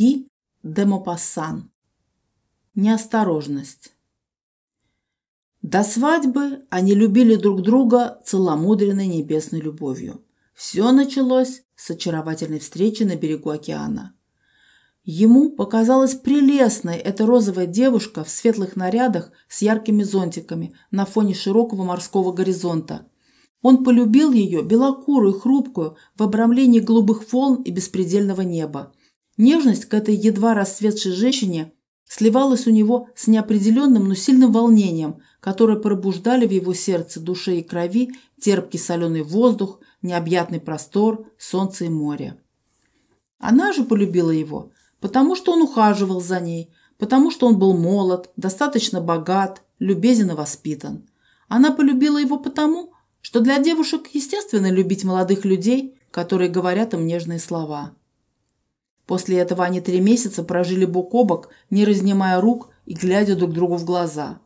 Ги де Мопассан. Неосторожность. До свадьбы они любили друг друга целомудренной небесной любовью. Все началось с очаровательной встречи на берегу океана. Ему показалась прелестной эта розовая девушка в светлых нарядах с яркими зонтиками на фоне широкого морского горизонта. Он полюбил ее белокурую, хрупкую, в обрамлении голубых волн и беспредельного неба. Нежность к этой едва расцветшей женщине сливалась у него с неопределенным, но сильным волнением, которое пробуждали в его сердце, душе и крови терпкий соленый воздух, необъятный простор, солнце и море. Она же полюбила его, потому что он ухаживал за ней, потому что он был молод, достаточно богат, любезен и воспитан. Она полюбила его потому, что для девушек естественно любить молодых людей, которые говорят им нежные слова. После этого они три месяца прожили бок о бок, не разнимая рук и глядя друг другу в глаза.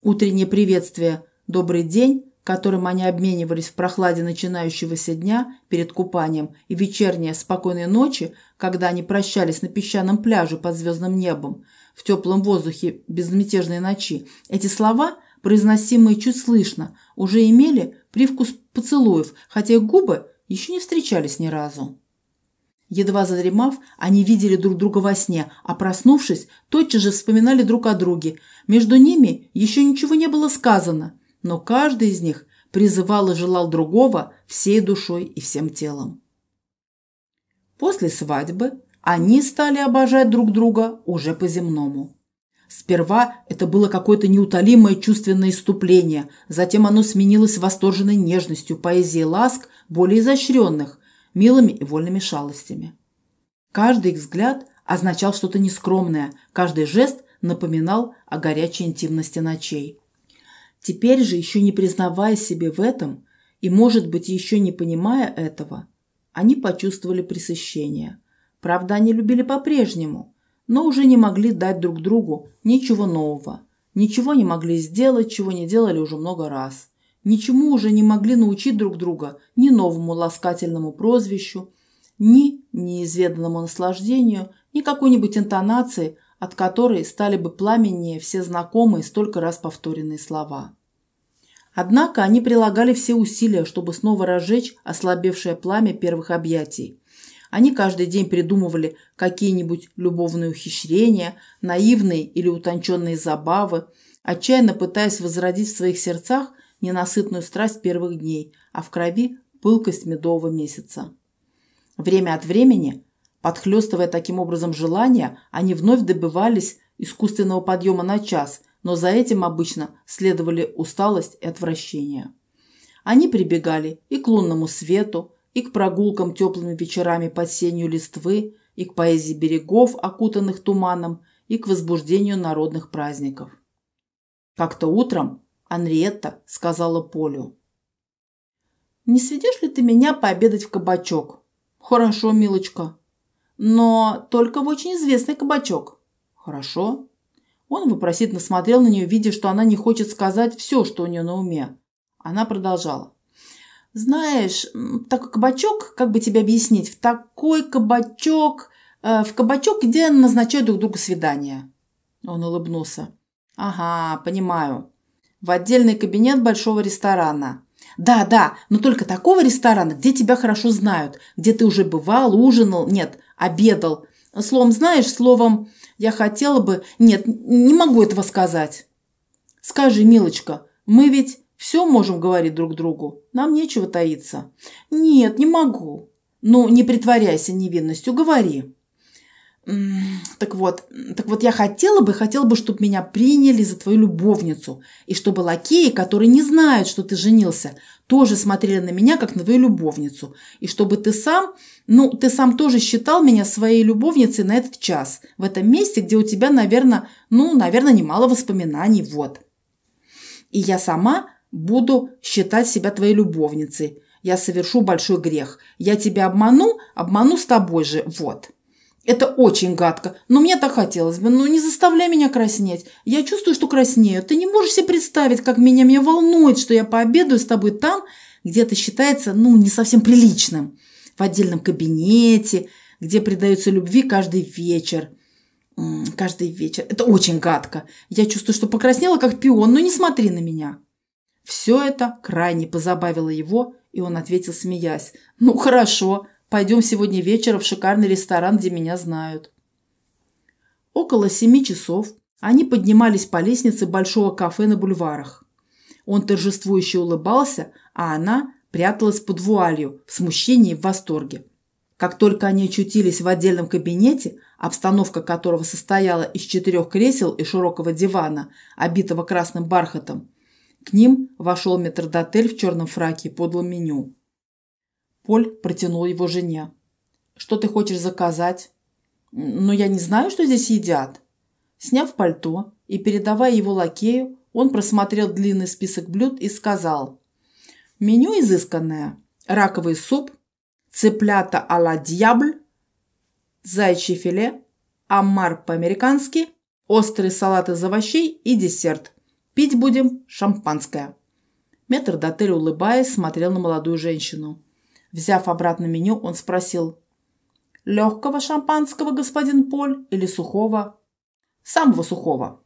Утреннее приветствие «Добрый день», которым они обменивались в прохладе начинающегося дня перед купанием, и вечернее «Спокойной ночи», когда они прощались на песчаном пляже под звездным небом, в теплом воздухе безмятежной ночи, эти слова, произносимые чуть слышно, уже имели привкус поцелуев, хотя их губы еще не встречались ни разу. Едва задремав, они видели друг друга во сне, а проснувшись, тотчас же вспоминали друг о друге. Между ними еще ничего не было сказано, но каждый из них призывал и желал другого всей душой и всем телом. После свадьбы они стали обожать друг друга уже по-земному. Сперва это было какое-то неутолимое чувственное иступление, затем оно сменилось восторженной нежностью, поэзией ласк, более изощренных, милыми и вольными шалостями. Каждый их взгляд означал что-то нескромное, каждый жест напоминал о горячей интимности ночей. Теперь же, еще не признавая себе в этом, и, может быть, еще не понимая этого, они почувствовали пресыщение. Правда, они любили по-прежнему, но уже не могли дать друг другу ничего нового. Ничего не могли сделать, чего не делали уже много раз ничему уже не могли научить друг друга, ни новому ласкательному прозвищу, ни неизведанному наслаждению, ни какой-нибудь интонации, от которой стали бы пламеннее все знакомые столько раз повторенные слова. Однако они прилагали все усилия, чтобы снова разжечь ослабевшее пламя первых объятий. Они каждый день придумывали какие-нибудь любовные ухищрения, наивные или утонченные забавы, отчаянно пытаясь возродить в своих сердцах ненасытную страсть первых дней, а в крови пылкость медового месяца. Время от времени, подхлестывая таким образом желания, они вновь добивались искусственного подъема на час, но за этим обычно следовали усталость и отвращение. Они прибегали и к лунному свету, и к прогулкам теплыми вечерами под сенью листвы, и к поэзии берегов, окутанных туманом, и к возбуждению народных праздников. Как-то утром Анриетта сказала Полю. «Не сведешь ли ты меня пообедать в кабачок?» «Хорошо, милочка. Но только в очень известный кабачок». «Хорошо». Он вопросительно смотрел на нее, видя, что она не хочет сказать все, что у нее на уме. Она продолжала. «Знаешь, такой кабачок, как бы тебе объяснить, в такой кабачок, э, в кабачок, где назначают друг другу свидания». Он улыбнулся. «Ага, понимаю в отдельный кабинет большого ресторана. Да, да, но только такого ресторана, где тебя хорошо знают, где ты уже бывал, ужинал, нет, обедал. Словом, знаешь, словом, я хотела бы... Нет, не могу этого сказать. Скажи, милочка, мы ведь все можем говорить друг другу. Нам нечего таиться. Нет, не могу. Ну, не притворяйся невинностью, говори. М -м так вот, так вот я хотела бы, хотела бы, чтобы меня приняли за твою любовницу, и чтобы лакеи, которые не знают, что ты женился, тоже смотрели на меня, как на твою любовницу, и чтобы ты сам, ну, ты сам тоже считал меня своей любовницей на этот час, в этом месте, где у тебя, наверное, ну, наверное, немало воспоминаний, вот. И я сама буду считать себя твоей любовницей. Я совершу большой грех. Я тебя обману, обману с тобой же, вот». Это очень гадко, но мне так хотелось бы. Ну не заставляй меня краснеть. Я чувствую, что краснею. Ты не можешь себе представить, как меня меня волнует, что я пообедаю с тобой там, где это считается, ну, не совсем приличным. В отдельном кабинете, где предаются любви каждый вечер. Каждый вечер. Это очень гадко. Я чувствую, что покраснела, как пион, но ну, не смотри на меня. Все это крайне позабавило его, и он ответил, смеясь. «Ну, хорошо, Пойдем сегодня вечером в шикарный ресторан, где меня знают. Около семи часов они поднимались по лестнице большого кафе на бульварах. Он торжествующе улыбался, а она пряталась под вуалью в смущении и в восторге. Как только они очутились в отдельном кабинете, обстановка которого состояла из четырех кресел и широкого дивана, обитого красным бархатом, к ним вошел метрдотель в черном фраке и подлом меню. Поль протянул его жене. Что ты хочешь заказать? Но я не знаю, что здесь едят. Сняв пальто и передавая его лакею, он просмотрел длинный список блюд и сказал: "Меню изысканное: раковый суп, цыплята а-ла дьябль, зайчье филе, омар по-американски, острый салат из овощей и десерт. Пить будем шампанское". Метр Дотель, улыбаясь, смотрел на молодую женщину. Взяв обратно меню, он спросил. «Легкого шампанского, господин Поль, или сухого?» «Самого сухого».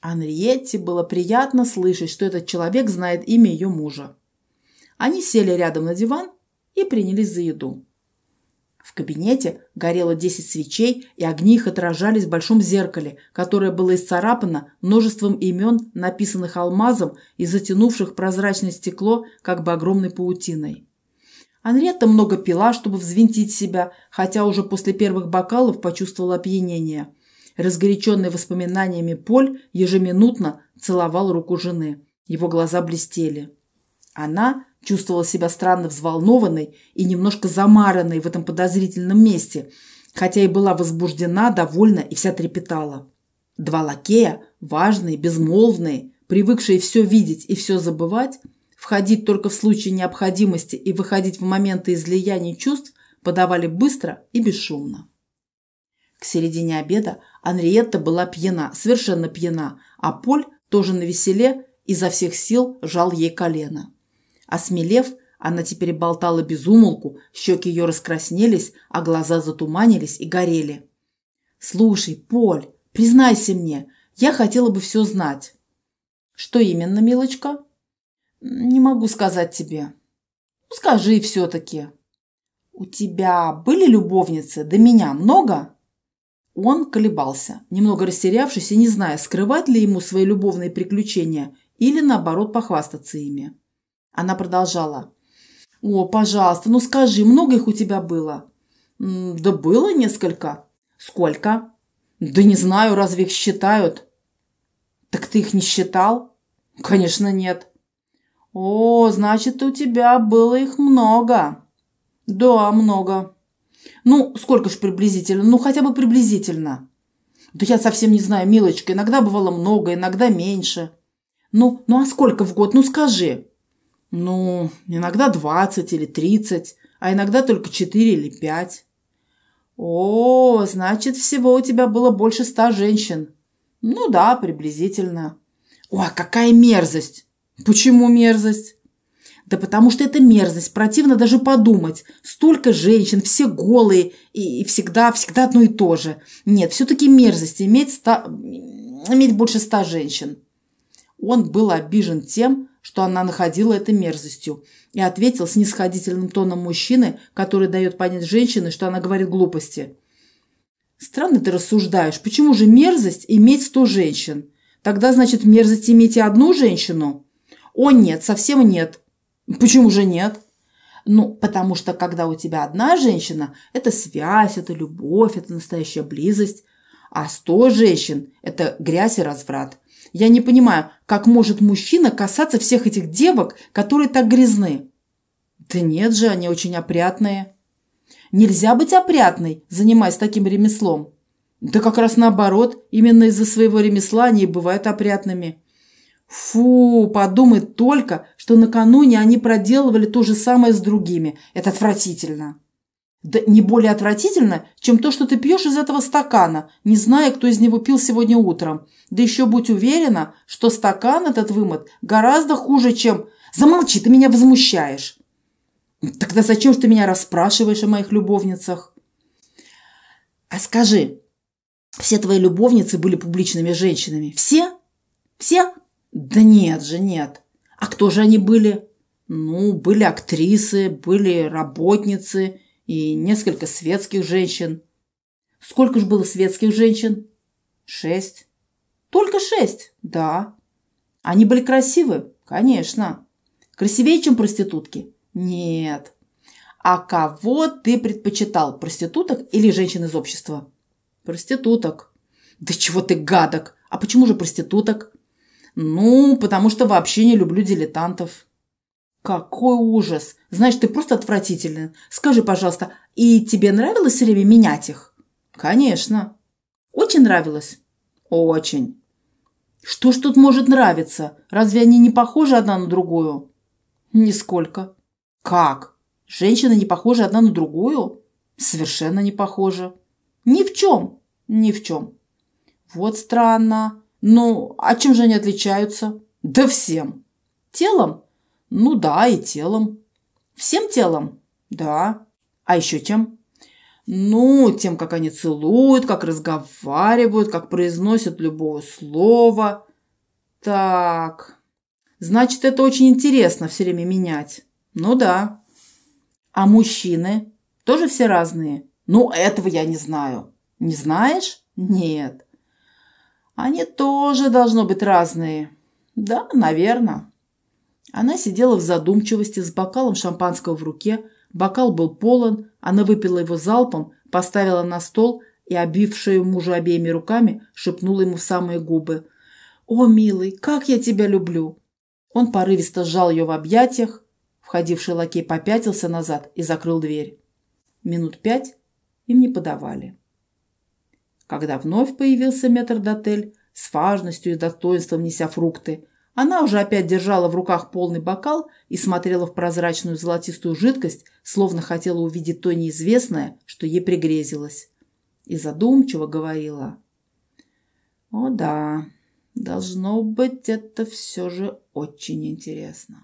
Анриетте было приятно слышать, что этот человек знает имя ее мужа. Они сели рядом на диван и принялись за еду. В кабинете горело 10 свечей, и огни их отражались в большом зеркале, которое было исцарапано множеством имен, написанных алмазом и затянувших прозрачное стекло как бы огромной паутиной. Анриетта много пила, чтобы взвинтить себя, хотя уже после первых бокалов почувствовала опьянение. Разгоряченный воспоминаниями Поль ежеминутно целовал руку жены. Его глаза блестели. Она чувствовала себя странно взволнованной и немножко замаранной в этом подозрительном месте, хотя и была возбуждена, довольна и вся трепетала. Два лакея, важные, безмолвные, привыкшие все видеть и все забывать – входить только в случае необходимости и выходить в моменты излияния чувств подавали быстро и бесшумно. К середине обеда Анриетта была пьяна, совершенно пьяна, а Поль тоже на веселе изо всех сил жал ей колено. Осмелев, она теперь болтала без умолку, щеки ее раскраснелись, а глаза затуманились и горели. «Слушай, Поль, признайся мне, я хотела бы все знать». «Что именно, милочка?» Не могу сказать тебе. Ну, скажи все-таки. У тебя были любовницы? До меня много? Он колебался, немного растерявшись и не зная, скрывать ли ему свои любовные приключения или, наоборот, похвастаться ими. Она продолжала. «О, пожалуйста, ну скажи, много их у тебя было?» «Да было несколько». «Сколько?» «Да не знаю, разве их считают?» «Так ты их не считал?» «Конечно, нет». «О, значит, у тебя было их много». «Да, много». «Ну, сколько ж приблизительно? Ну, хотя бы приблизительно». «Да я совсем не знаю, милочка, иногда бывало много, иногда меньше». «Ну, ну а сколько в год? Ну, скажи». «Ну, иногда двадцать или тридцать, а иногда только четыре или пять». «О, значит, всего у тебя было больше ста женщин». «Ну да, приблизительно». «О, какая мерзость!» Почему мерзость? Да потому что это мерзость. Противно даже подумать. Столько женщин, все голые и, всегда, всегда одно и то же. Нет, все-таки мерзость иметь, ста... иметь больше ста женщин. Он был обижен тем, что она находила это мерзостью, и ответил с нисходительным тоном мужчины, который дает понять женщине, что она говорит глупости. «Странно ты рассуждаешь. Почему же мерзость иметь сто женщин? Тогда, значит, мерзость иметь и одну женщину?» О нет, совсем нет. Почему же нет? Ну, потому что когда у тебя одна женщина, это связь, это любовь, это настоящая близость. А сто женщин – это грязь и разврат. Я не понимаю, как может мужчина касаться всех этих девок, которые так грязны? Да нет же, они очень опрятные. Нельзя быть опрятной, занимаясь таким ремеслом. Да как раз наоборот, именно из-за своего ремесла они и бывают опрятными. Фу, подумай только, что накануне они проделывали то же самое с другими. Это отвратительно. Да не более отвратительно, чем то, что ты пьешь из этого стакана, не зная, кто из него пил сегодня утром. Да еще будь уверена, что стакан этот вымыт гораздо хуже, чем... Замолчи, ты меня возмущаешь. Тогда зачем же ты меня расспрашиваешь о моих любовницах? А скажи, все твои любовницы были публичными женщинами? Все? Все? Да нет же, нет. А кто же они были? Ну, были актрисы, были работницы и несколько светских женщин. Сколько же было светских женщин? Шесть. Только шесть? Да. Они были красивы? Конечно. Красивее, чем проститутки? Нет. А кого ты предпочитал, проституток или женщин из общества? Проституток. Да чего ты гадок? А почему же проституток? Ну, потому что вообще не люблю дилетантов. Какой ужас! Знаешь, ты просто отвратительная. Скажи, пожалуйста, и тебе нравилось все время менять их? Конечно. Очень нравилось? Очень. Что ж тут может нравиться? Разве они не похожи одна на другую? Нисколько. Как? Женщины не похожи одна на другую? Совершенно не похожи. Ни в чем. Ни в чем. Вот странно. Ну, а чем же они отличаются? Да всем. Телом? Ну да, и телом. Всем телом? Да. А еще чем? Ну, тем, как они целуют, как разговаривают, как произносят любое слово. Так. Значит, это очень интересно все время менять. Ну да. А мужчины? Тоже все разные? Ну, этого я не знаю. Не знаешь? Нет. Они тоже должно быть разные. Да, наверное. Она сидела в задумчивости с бокалом шампанского в руке. Бокал был полон, она выпила его залпом, поставила на стол и, обившую мужа обеими руками, шепнула ему в самые губы. «О, милый, как я тебя люблю!» Он порывисто сжал ее в объятиях. Входивший лакей попятился назад и закрыл дверь. Минут пять им не подавали. Когда вновь появился метрдотель, с важностью и достоинством неся фрукты, она уже опять держала в руках полный бокал и смотрела в прозрачную золотистую жидкость, словно хотела увидеть то неизвестное, что ей пригрезилось. И задумчиво говорила. «О да, должно быть, это все же очень интересно».